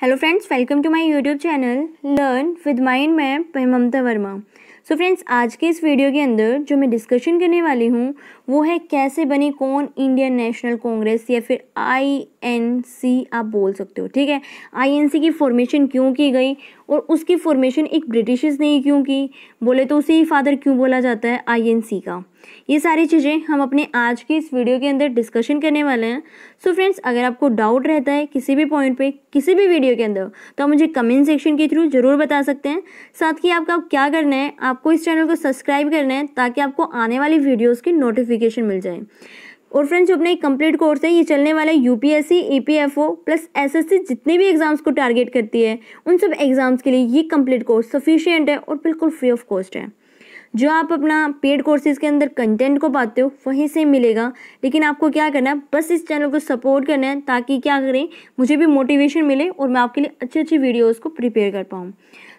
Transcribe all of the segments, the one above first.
Hello friends welcome to my YouTube channel learn with mind मैं Mamta Verma so friends आज के इस वीडियो के अंदर जो मैं डिस्कशन करने वाली हूँ वो है कैसे बनी कौन इंडियन नेशनल कांग्रेस या फिर आईएनसी आप बोल सकते हो ठीक है आईएनसी की फॉर्मेशन क्यों की गई और उसकी फॉर्मेशन एक ब्रिटिशर्स ने ही क्यों की बोले तो उसे ही फादर क्यों बोला जाता है आई का ये सारी चीज़ें हम अपने आज की इस वीडियो के अंदर डिस्कशन करने वाले हैं सो so फ्रेंड्स अगर आपको डाउट रहता है किसी भी पॉइंट पे किसी भी वीडियो के अंदर तो आप मुझे कमेंट सेक्शन के थ्रू ज़रूर बता सकते हैं साथ ही आपका क्या करना है आपको इस चैनल को सब्सक्राइब करना है ताकि आपको आने वाली वीडियोज़ की नोटिफिकेशन मिल जाए और फ्रेंड्स जो अपना एक कंप्लीट कोर्स है ये चलने वाले है यूपीएससी ईपीएफओ प्लस एसएससी जितने भी एग्जाम्स को टारगेट करती है उन सब एग्जाम्स के लिए ये कंप्लीट कोर्स सफिशियंट है और बिल्कुल फ्री ऑफ कॉस्ट है जो आप अपना पेड कोर्सेज़ के अंदर कंटेंट को पाते हो वहीं से मिलेगा लेकिन आपको क्या करना है बस इस चैनल को सपोर्ट करना है ताकि क्या करें मुझे भी मोटिवेशन मिले और मैं आपके लिए अच्छी अच्छी वीडियोज़ को प्रिपेयर कर पाऊँ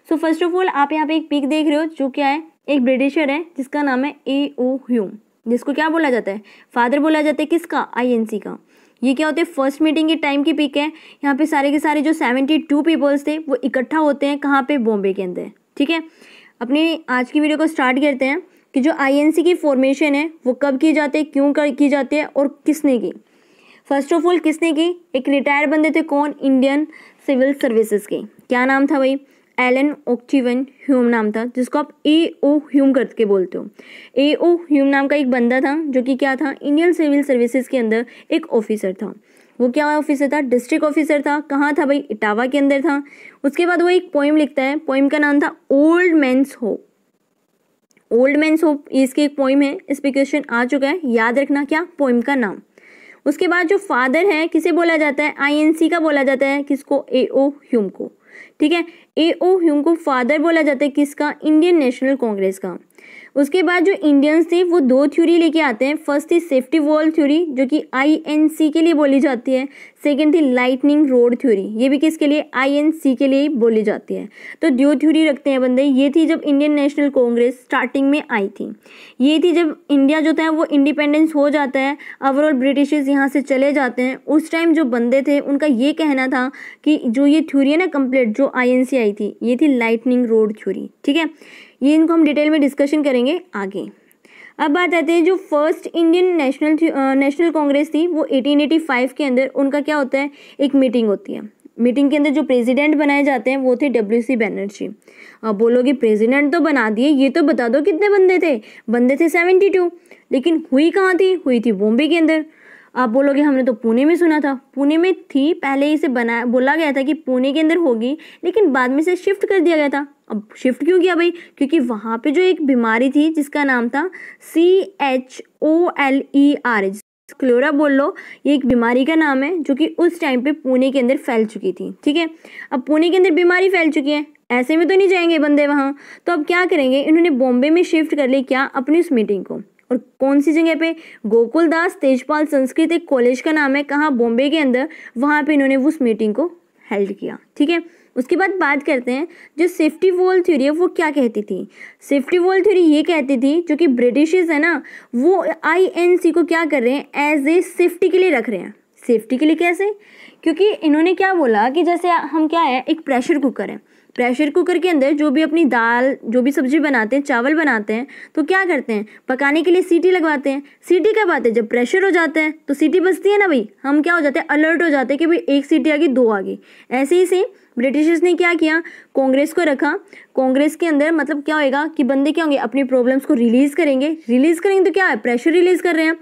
सो फर्स्ट ऑफ ऑल आप यहाँ पे एक पिक देख रहे हो जो क्या है एक ब्रिटिशर है जिसका नाम है ए ओ ह्यू जिसको क्या बोला जाता है फादर बोला जाता है किसका आई का ये क्या होते हैं फर्स्ट मीटिंग के टाइम की पिक है यहाँ पे सारे के सारे जो सेवेंटी टू पीपल्स थे वो इकट्ठा होते हैं कहाँ पे बॉम्बे के अंदर ठीक है अपनी आज की वीडियो को स्टार्ट करते हैं कि जो आईएनसी की फॉर्मेशन है वो कब की जाती है क्यों कर की जाती है और किसने की फर्स्ट ऑफ ऑल किसने की एक रिटायर्ड बंदे थे कौन इंडियन सिविल सर्विसेज के क्या नाम था भाई एलन ओक्टिवन ह्यूम नाम था जिसको आप ए ओ ह्यूम करके बोलते हो ए ओ ह्यूम नाम का एक बंदा था जो कि क्या था इंडियन सिविल सर्विसेज के अंदर एक ऑफिसर था वो क्या ऑफिसर था डिस्ट्रिक्ट ऑफिसर था कहाँ था भाई इटावा के अंदर था उसके बाद वो एक पोइम लिखता है पोइम का नाम था old man's hope old man's hope इसकी एक पोइम है इस पर क्वेश्चन आ चुका है याद रखना क्या पोइम का नाम उसके बाद जो फादर है किसे बोला जाता है आईएनसी का बोला जाता है किसको ए ओ ह्यूम को ठीक है ए ओ ह्यूम को फादर बोला जाता है किसका इंडियन नेशनल कांग्रेस का उसके बाद जो इंडियंस थे वो दो थ्योरी लेके आते हैं फर्स्ट थी सेफ्टी वॉल थ्योरी जो कि आईएनसी के लिए बोली जाती है सेकेंड थी लाइटनिंग रोड थ्योरी ये भी किसके लिए आईएनसी के लिए बोली जाती है तो दो थ्योरी रखते हैं बंदे ये थी जब इंडियन नेशनल कांग्रेस स्टार्टिंग में आई थी ये थी जब इंडिया जो था वो इंडिपेंडेंस हो जाता है ओवरऑल ब्रिटिश यहाँ से चले जाते हैं उस टाइम जो बंदे थे उनका ये कहना था कि जो ये थ्योरी है ना कंप्लीट जो आई आई थी ये थी लाइटनिंग रोड थ्योरी ठीक है ये इनको हम डिटेल में डिस्कशन करेंगे आगे अब बात आते हैं जो first Indian national national Congress थी वो 1885 के अंदर उनका क्या होता है एक मीटिंग होती है मीटिंग के अंदर जो प्रेसिडेंट बनाए जाते हैं वो थे डब्ल्यू सी बैनर्जी अब बोलोगे प्रेसिडेंट तो बना दिए ये तो बता दो कितने बंदे थे बंदे थे सेवेंटी टू लेकिन हुई कहाँ थी हुई थी बॉम्बे के अंदर आप बोलोगे हमने तो पुणे में सुना था पुणे में थी पहले ही इसे बना बोला गया था कि पुणे के अंदर होगी लेकिन बाद में इसे शिफ्ट कर दिया गया था अब शिफ्ट क्यों किया भाई क्योंकि वहाँ पे जो एक बीमारी थी जिसका नाम था C H O L E R cholera बोल लो ये एक बीमारी का नाम है जो कि उस टाइम पे पुणे के अंदर फैल चुकी थी ठीक है अब पुणे के अंदर बीमारी फैल चुकी है ऐसे में तो नहीं जाएंगे बंदे वहाँ तो अब क्या करेंगे इन्होंने बॉम्बे में शिफ्ट कर ली क्या अपनी उस मीटिंग को और कौन सी जगह पे गोकुलदास तेजपाल संस्कृत एक कॉलेज का नाम है कहाँ बॉम्बे के अंदर वहाँ पे इन्होंने उस मीटिंग को हेल्ड किया ठीक है उसके बाद बात करते हैं जो सेफ्टी वॉल थ्योरी है वो क्या कहती थी सेफ्टी वॉल थ्योरी ये कहती थी जो कि ब्रिटिश है ना वो आईएनसी को क्या कर रहे हैं एज ए सेफ्टी के लिए रख रहे हैं सेफ्टी के लिए कैसे क्योंकि इन्होंने क्या बोला कि जैसे हम क्या है एक प्रेशर कुकर है प्रेशर कुकर के अंदर जो भी अपनी दाल जो भी सब्ज़ी बनाते हैं चावल बनाते हैं तो क्या करते हैं पकाने के लिए सीटी लगवाते हैं सीटी कब आते हैं जब प्रेशर हो जाता है तो सीटी बजती है ना भाई हम क्या हो जाते हैं अलर्ट हो जाते हैं कि भाई एक सीटी आ गई दो आ गई ऐसे ही सेम ब्रिटिशर्स ने क्या किया कांग्रेस को रखा कांग्रेस के अंदर मतलब क्या होएगा कि बंदे क्या होंगे अपनी प्रॉब्लम्स को रिलीज़ करेंगे रिलीज़ करेंगे तो क्या है प्रेशर रिलीज़ कर रहे हैं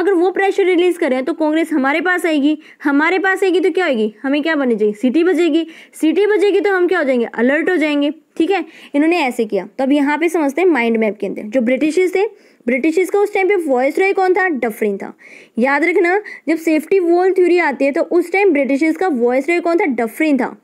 अगर वो प्रेशर रिलीज़ कर रहे हैं तो कांग्रेस हमारे पास आएगी हमारे पास आएगी तो क्या होगी हमें क्या बनी जाएगी सिटी बजेगी सिटी बजेगी तो हम क्या हो जाएंगे अलर्ट हो जाएंगे ठीक है इन्होंने ऐसे किया तो अब यहाँ पे समझते हैं माइंड मैप के अंदर जो ब्रिटिशर्स थे ब्रिटिशर्स का उस टाइम पे वॉइस रॉय कौन था डफरिन था याद रखना जब सेफ्टी वॉल थ्योरी आती है तो उस टाइम ब्रिटिशर्स का वॉइस रॉय कौन था डफरिन था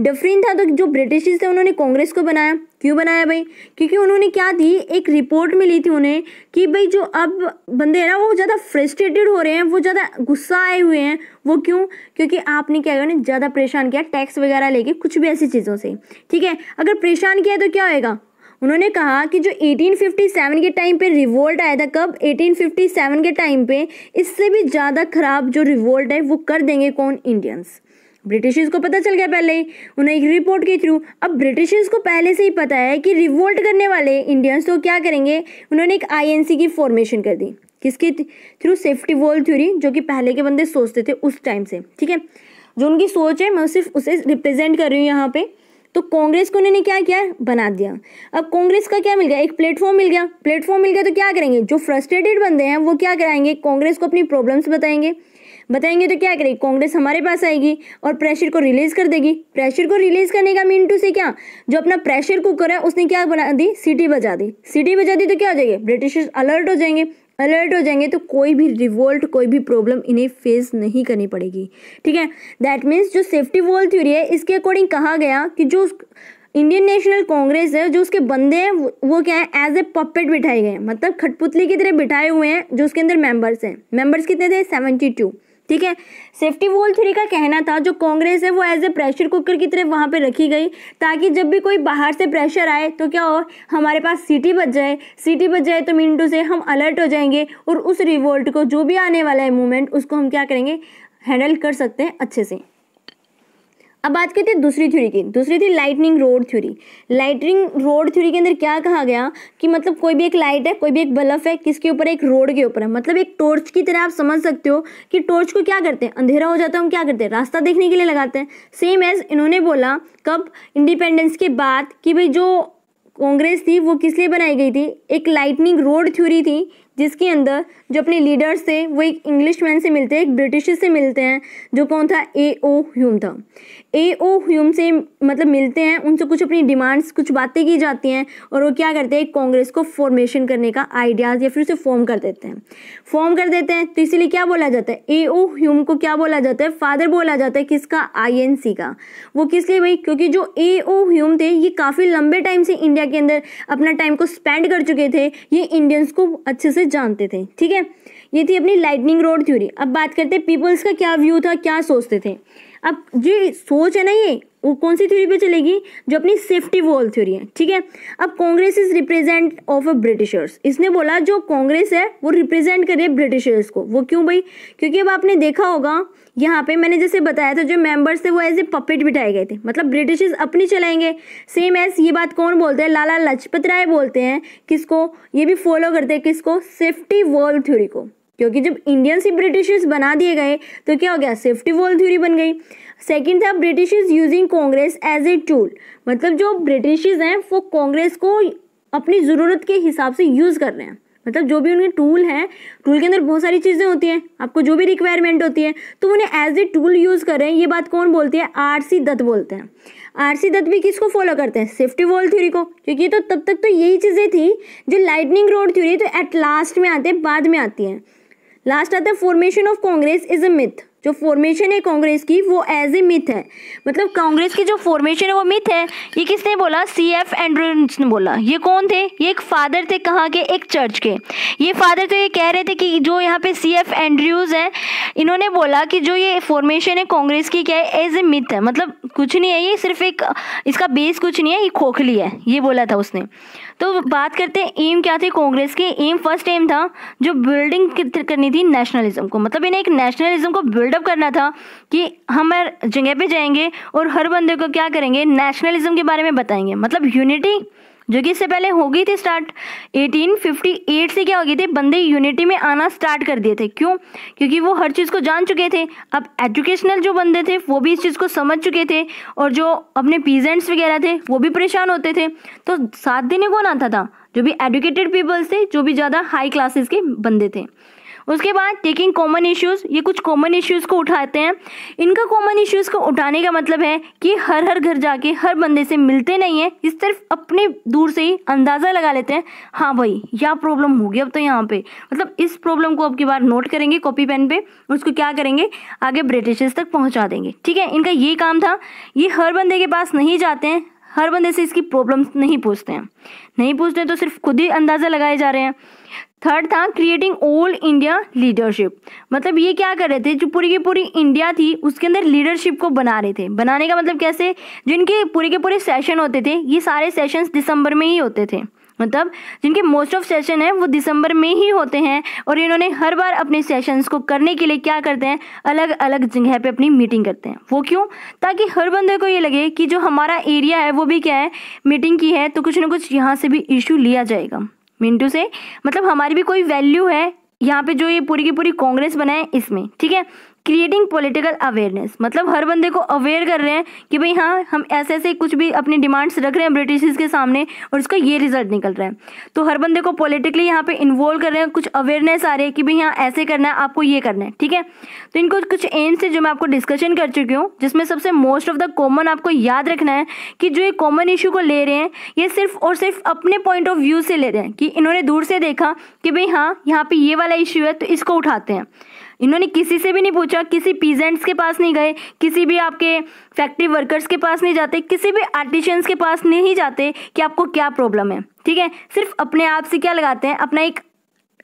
डफरिन था तो जो ब्रिटिशर्स थे उन्होंने कांग्रेस को बनाया क्यों बनाया भाई क्योंकि उन्होंने क्या थी एक रिपोर्ट मिली थी उन्हें कि भाई जो अब बंदे हैं ना वो ज़्यादा फ्रस्ट्रेटेड हो रहे हैं वो ज़्यादा गुस्सा आए हुए हैं वो क्यों क्योंकि आपने क्या उन्हें ज़्यादा परेशान किया टैक्स वगैरह लेके कुछ भी ऐसी चीज़ों से ठीक है अगर परेशान किया तो क्या होएगा उन्होंने कहा कि जो 1857 के टाइम पे रिवोल्ट आया था कब 1857 के टाइम पे इससे भी ज़्यादा खराब जो रिवोल्ट है वो कर देंगे कौन इंडियंस ब्रिटिशर्स को पता चल गया पहले ही उन्हें एक रिपोर्ट के थ्रू अब ब्रिटिशर्स को पहले से ही पता है कि रिवोल्ट करने वाले इंडियंस तो क्या करेंगे उन्होंने एक आईएनसी की फॉर्मेशन कर दी किसके थ्रू सेफ्टी वॉल थ्योरी जो कि पहले के बंदे सोचते थे उस टाइम से ठीक है जो उनकी सोच है मैं सिर्फ उसे रिप्रेजेंट कर रही हूँ यहाँ पर तो कांग्रेस को उन्होंने क्या किया बना दिया अब कांग्रेस का क्या मिल गया एक प्लेटफॉर्म मिल गया प्लेटफॉर्म मिल गया तो क्या करेंगे जो फ्रस्ट्रेटेड बंदे हैं वो क्या कराएंगे कांग्रेस को अपनी प्रॉब्लम्स बताएंगे बताएंगे तो क्या करेगी कांग्रेस हमारे पास आएगी और प्रेशर को रिलीज कर देगी प्रेशर को रिलीज करने का मीन टू से क्या जो अपना प्रेशर कुकर है उसने क्या बना दी सिटी बजा दी सिटी बजा दी तो क्या हो जाएगी ब्रिटिशर्स अलर्ट हो जाएंगे अलर्ट हो जाएंगे तो कोई भी रिवोल्ट कोई भी प्रॉब्लम इन्हें फेस नहीं करनी पड़ेगी ठीक है दैट मीन्स जो सेफ्टी वॉल थ्योरी है इसके अकॉर्डिंग कहा गया कि जो इंडियन नेशनल कांग्रेस है जो उसके बंदे हैं वो क्या है एज ए पपेट बिठाए गए हैं मतलब खटपुतली की तरह बिठाए हुए हैं जो उसके अंदर मेंबर्स हैं मेंबर्स कितने थे सेवेंटी टू ठीक है सेफ्टी वॉल थ्री का कहना था जो कांग्रेस है वो एज ए प्रेशर कुकर की तरह वहाँ पे रखी गई ताकि जब भी कोई बाहर से प्रेशर आए तो क्या हो हमारे पास सीटी बच जाए सीटी बच जाए तो मिनटों से हम अलर्ट हो जाएंगे और उस रिवोल्ट को जो भी आने वाला है मूवमेंट उसको हम क्या करेंगे हैंडल कर सकते हैं अच्छे से अब बात करते हैं दूसरी थ्योरी की दूसरी थी lightning rod theory lightning rod theory के अंदर क्या कहा गया कि मतलब कोई भी एक लाइट है कोई भी एक बल्ब है किसके ऊपर एक रोड के ऊपर है मतलब एक टॉर्च की तरह आप समझ सकते हो कि टॉर्च को क्या करते हैं अंधेरा हो जाता है हम क्या करते हैं रास्ता देखने के लिए लगाते हैं सेम एज इन्होंने बोला कब इंडिपेंडेंस के बाद कि भाई जो कांग्रेस थी वो किस लिए बनाई गई थी एक लाइटनिंग रोड थ्योरी थी जिसके अंदर जो अपने लीडर्स थे वो एक इंग्लिश मैन से मिलते हैं एक ब्रिटिश से मिलते हैं जो कौन था ए ओ ह्यूम था ए ओ ह्यूम से मतलब मिलते हैं उनसे कुछ अपनी डिमांड्स कुछ बातें की जाती हैं और वो क्या करते हैं कांग्रेस को फॉर्मेशन करने का आइडियाज़ या फिर उसे फॉर्म कर देते हैं फॉर्म कर देते हैं तो इसीलिए क्या बोला जाता है ए ओ ह्यूम को क्या बोला जाता है फादर बोला जाता है किसका आई का वो किस लिए भाई क्योंकि जो ए ओ ह्यूम थे ये काफ़ी लंबे टाइम से इंडिया के अंदर अपना टाइम को स्पेंड कर चुके थे ये इंडियंस को अच्छे से जानते थे ठीक है ये थी अपनी लाइटनिंग रोड थ्योरी अब बात करते हैं पीपल्स का क्या व्यू था क्या सोचते थे अब ये सोच है ना ये वो कौन सी थ्योरी पे चलेगी जो अपनी सेफ्टी वॉल थ्योरी है ठीक है अब Congress is represent of a Britishers इसने बोला जो कांग्रेस है वो रिप्रेजेंट करे ब्रिटिशर्स को वो क्यों भाई क्योंकि अब आपने देखा होगा यहाँ पे मैंने जैसे बताया था जो मेंबर्स थे वो एज ए पपेट बिठाए गए थे मतलब ब्रिटिशर्स अपनी चलाएंगे सेम एज ये बात कौन बोलते हैं लाला लाजपत राय बोलते हैं किसको ये भी फॉलो करते हैं किसको सेफ्टी वॉल थ्योरी को क्योंकि जब इंडियन से ब्रिटिशर्स बना दिए गए तो क्या हो गया सेफ्टी वॉल थ्योरी बन गई सेकंड था Britishers using Congress as a tool मतलब जो ब्रिटिशर्स हैं वो कांग्रेस को अपनी ज़रूरत के हिसाब से यूज़ कर रहे हैं मतलब जो भी उनके टूल हैं टूल के अंदर बहुत सारी चीज़ें होती हैं आपको जो भी रिक्वायरमेंट होती है तो उन्हें एज ए टूल यूज़ कर रहे हैं ये बात कौन बोलती है आर सी दत्त बोलते हैं आर सी दत्त भी किसको फॉलो करते हैं सेफ्टी वॉल थ्योरी को क्योंकि तो तब तक तो यही चीज़ें थी जो लाइटनिंग रोड थ्योरी तो एट लास्ट में आते हैं बाद में आती हैं Last are the formation of Congress is a myth. जो फॉर्मेशन है कांग्रेस की वो एज ए मिथ है मतलब कांग्रेस की जो फॉर्मेशन है वो मिथ है ये किसने बोला सी एफ एंड्रयूज ने बोला ये कौन थे ये एक फादर थे कहाँ के एक चर्च के ये फादर तो ये कह रहे थे कि जो यहाँ पे सी एफ एंड्रयूज है इन्होंने बोला कि जो ये फॉर्मेशन है कांग्रेस की क्या है एज ए मिथ है मतलब कुछ नहीं है ये सिर्फ एक इसका बेस कुछ नहीं है ये खोखली है ये बोला था उसने तो बात करते हैं एम क्या थे कांग्रेस के एम फर्स्ट एम था जो बिल्डिंग करनी थी नेशनलिज्म को मतलब इन्हें एक नेशनलिज्म को बिल्ड मतलब करना था कि हम जगह पे जाएंगे और हर बंदे को क्या करेंगे नेशनलिज्म के बारे में बताएंगे मतलब यूनिटी जो कि इससे पहले हो गई थी स्टार्ट 1858 से क्या हो गई थी बंदे यूनिटी में आना स्टार्ट कर दिए थे क्यों क्योंकि वो हर चीज़ को जान चुके थे अब एजुकेशनल जो बंदे थे वो भी इस चीज़ को समझ चुके थे और जो अपने पीजेंट्स वगैरह थे वो भी परेशान होते थे तो साथ देने कौन आता था जो भी एडुकेटेड पीपल्स थे जो भी ज़्यादा हाई क्लासेस के बंदे थे उसके बाद टेकिंग कॉमन इश्यूज़ ये कुछ कॉमन इश्यूज़ को उठाते हैं इनका कॉमन इश्यूज़ को उठाने का मतलब है कि हर हर घर जाके हर बंदे से मिलते नहीं हैं इस तरफ अपने दूर से ही अंदाज़ा लगा लेते हैं हाँ भाई यह प्रॉब्लम होगी अब तो यहाँ पर मतलब इस प्रॉब्लम को अब की बार नोट करेंगे कॉपी पेन पर उसको क्या करेंगे आगे ब्रिटिशर्स तक पहुँचा देंगे ठीक है इनका ये काम था ये हर बंदे के पास नहीं जाते हैं हर बंदे से इसकी प्रॉब्लम्स नहीं पूछते हैं नहीं पूछते हैं तो सिर्फ खुद ही अंदाज़ा लगाए जा रहे हैं थर्ड था क्रिएटिंग ऑल इंडिया लीडरशिप मतलब ये क्या कर रहे थे जो पूरी की पूरी इंडिया थी उसके अंदर लीडरशिप को बना रहे थे बनाने का मतलब कैसे जिनके पूरे के पूरे सेशन होते थे ये सारे सेशंस दिसंबर में ही होते थे मतलब जिनके मोस्ट ऑफ सेशन है वो दिसंबर में ही होते हैं और इन्होंने हर बार अपने सेशंस को करने के लिए क्या करते हैं अलग अलग जगह पे अपनी मीटिंग करते हैं वो क्यों ताकि हर बंदे को ये लगे कि जो हमारा एरिया है वो भी क्या है मीटिंग की है तो कुछ ना कुछ यहाँ से भी इशू लिया जाएगा मिंटू से मतलब हमारी भी कोई वैल्यू है यहाँ पे जो ये पूरी की पूरी कांग्रेस बनाए इसमें ठीक है क्रिएटिंग पॉलिटिकल अवेयरनेस मतलब हर बंदे को अवेयर कर रहे हैं कि भाई हाँ हम ऐसे ऐसे कुछ भी अपनी डिमांड्स रख रहे हैं ब्रिटिश के सामने और उसका ये रिजल्ट निकल रहा है तो हर बंदे को पॉलिटिकली यहाँ पे इन्वॉल्व कर रहे हैं कुछ अवेयरनेस आ रही है कि भाई हाँ ऐसे करना है आपको ये करना है ठीक है तो इनको कुछ एम्स है जो मैं आपको डिस्कशन कर चुकी हूँ जिसमें सबसे मोस्ट ऑफ द कॉमन आपको याद रखना है कि जो ये कॉमन इशू को ले रहे हैं ये सिर्फ और सिर्फ अपने पॉइंट ऑफ व्यू से ले रहे हैं कि इन्होंने दूर से देखा कि भाई हाँ यहाँ पर ये वाला इशू है तो इसको उठाते हैं इन्होंने किसी से भी नहीं पूछा किसी पीजेंट्स के पास नहीं गए किसी भी आपके फैक्ट्री वर्कर्स के पास नहीं जाते किसी भी आर्टिशियंस के पास नहीं जाते कि आपको क्या प्रॉब्लम है ठीक है सिर्फ अपने आप से क्या लगाते हैं अपना एक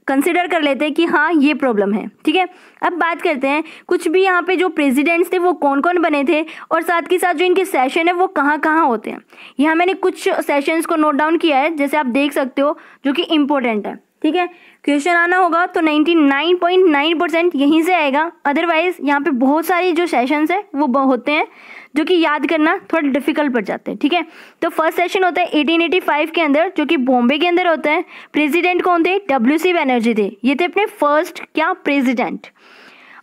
कंसिडर कर लेते हैं कि हाँ ये प्रॉब्लम है ठीक है अब बात करते हैं कुछ भी यहाँ पे जो प्रेसिडेंट्स थे वो कौन कौन बने थे और साथ के साथ जो इनके सेशन है वो कहाँ कहाँ होते हैं यहाँ मैंने कुछ सेशंस को नोट डाउन किया है जैसे आप देख सकते हो जो कि इम्पोर्टेंट है ठीक है क्वेश्चन आना होगा तो 99.9 परसेंट यहीं से आएगा अदरवाइज यहाँ पे बहुत सारी जो सेशंस है वो होते हैं जो कि याद करना थोड़ा डिफिकल्ट पड़ जाते हैं ठीक है तो फर्स्ट सेशन होता है 1885 के अंदर जो कि बॉम्बे के अंदर होता है प्रेसिडेंट कौन थे डब्ल्यू सी बनर्जी थे ये थे अपने फर्स्ट क्या प्रेजिडेंट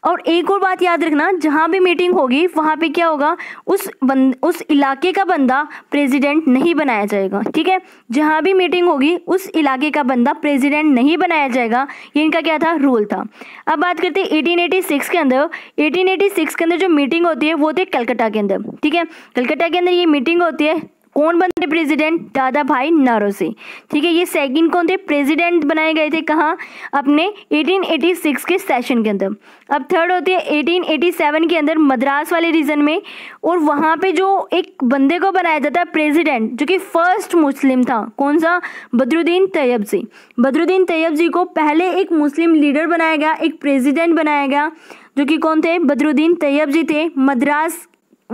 और एक और बात याद रखना जहाँ भी मीटिंग होगी वहाँ पे क्या होगा उस बंद उस इलाके का बंदा प्रेसिडेंट नहीं बनाया जाएगा ठीक है जहाँ भी मीटिंग होगी उस इलाके का बंदा प्रेसिडेंट नहीं बनाया जाएगा ये इनका क्या था रूल था अब बात करते हैं 1886 के अंदर 1886 के अंदर जो मीटिंग होती है वो होती है कलकत्ता के अंदर ठीक है कलकत्ता के अंदर ये मीटिंग होती है कौन बने थे प्रेसिडेंट दादा भाई नारोसी ठीक है ये सेकंड कौन थे प्रेसिडेंट बनाए गए थे कहाँ अपने 1886 के सेशन के अंदर अब थर्ड होते हैं 1887 के अंदर मद्रास वाले रीजन में और वहाँ पे जो एक बंदे को बनाया जाता है प्रेसिडेंट जो कि फर्स्ट मुस्लिम था कौन सा बदरुद्दीन तैयब जी बदरुद्दीन तैयब जी को पहले एक मुस्लिम लीडर बनाया गया एक प्रेजिडेंट बनाया गया जो कि कौन थे बदरुद्दीन तैयब जी थे मद्रास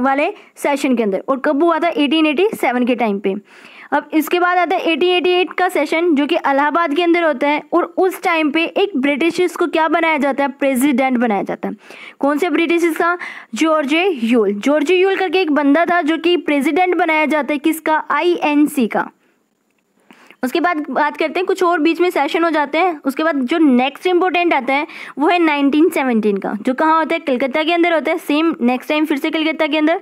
वाले सेशन के अंदर और कब हुआ था 1887 के टाइम पे अब इसके बाद आता है 1888 का सेशन जो कि अलाहाबाद के अंदर होता है और उस टाइम पे एक ब्रिटिशर्स को क्या बनाया जाता है प्रेसिडेंट बनाया जाता है कौन से ब्रिटिशर्स का जॉर्जे यूल जॉर्जे यूल करके एक बंदा था जो कि प्रेसिडेंट बनाया जाता है किसका आईएनसी का उसके बाद बात करते हैं कुछ और बीच में सेशन हो जाते हैं उसके बाद जो नेक्स्ट इंपॉर्टेंट आता है वो है नाइनटीन सेवनटीन का जो कहाँ होता है कलकत्ता के अंदर होता है सेम नेक्स्ट टाइम फिर से कलकत्ता के अंदर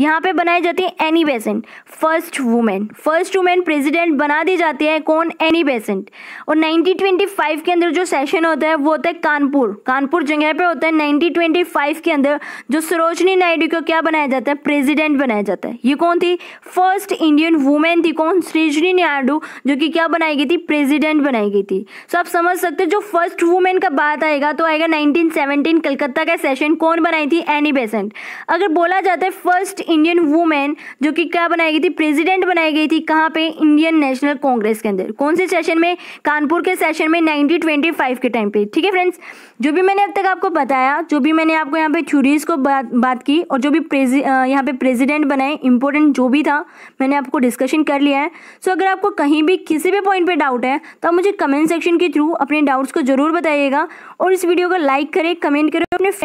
यहाँ पे बनाई जाती है Annie Besant first women first women president बना दी जाती है कौन एनी बेसेंट और नाइनटीन के अंदर जो सेशन होता है वो होता है कानपुर कानपुर जगह पर होता है नाइनटीन के अंदर जो सरोजनी नायडू को क्या बनाया जाता है प्रेजिडेंट बनाया जाता है ये कौन थी फर्स्ट इंडियन वुमेन थी कौन सरोजनी नायडू जो कि की क्या बनाई गई थी प्रेसिडेंट बनाई गई थी सो तो so, आप समझ सकते हो जो फर्स्ट वुमेन का बात आएगा तो आएगा 1917 कलकत्ता का सेशन कौन बनाई थी एनी बेसेंट अगर बोला जाता है फर्स्ट इंडियन वुमेन जो कि क्या बनाई गई थी प्रेसिडेंट बनाई गई थी कहाँ पे इंडियन नेशनल कांग्रेस के अंदर कौन से सेशन में कानपुर के सेशन में नाइनटीन के टाइम पे ठीक है फ्रेंड्स जो भी मैंने अब तक आपको बताया जो भी मैंने आपको यहाँ पे थ्यूरीज को बात बात की और जो भी यहाँ पे प्रेजिडेंट बनाए इंपॉर्टेंट जो भी था मैंने आपको डिस्कशन कर लिया है सो अगर आपको कहीं भी किसी भी पॉइंट पे डाउट है तो आप मुझे कमेंट सेक्शन के थ्रू अपने डाउट्स को जरूर बताइएगा और इस वीडियो को लाइक करें कमेंट करें अपने